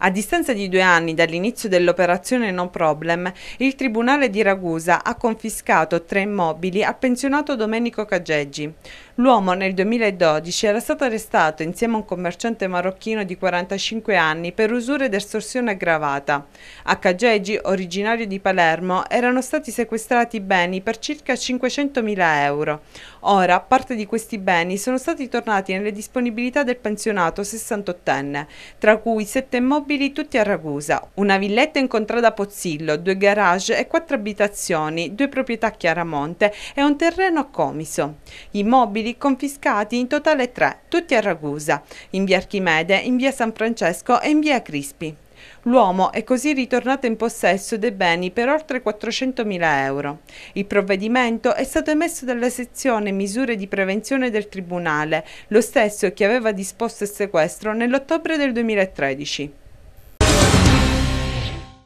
A distanza di due anni dall'inizio dell'operazione No Problem, il Tribunale di Ragusa ha confiscato tre immobili al pensionato Domenico Cageggi. L'uomo nel 2012 era stato arrestato insieme a un commerciante marocchino di 45 anni per usura ed estorsione aggravata. A Cageggi, originario di Palermo, erano stati sequestrati beni per circa 500.000 euro. Ora, parte di questi beni sono stati tornati nelle disponibilità del pensionato 68enne, tra cui sette immobili tutti a Ragusa, una villetta in contrada Pozzillo, due garage e quattro abitazioni, due proprietà a Chiaramonte e un terreno a Comiso. Gli immobili immobili confiscati, in totale tre, tutti a Ragusa, in via Archimede, in via San Francesco e in via Crispi. L'uomo è così ritornato in possesso dei beni per oltre 400.000 euro. Il provvedimento è stato emesso dalla sezione misure di prevenzione del Tribunale, lo stesso che aveva disposto il sequestro nell'ottobre del 2013.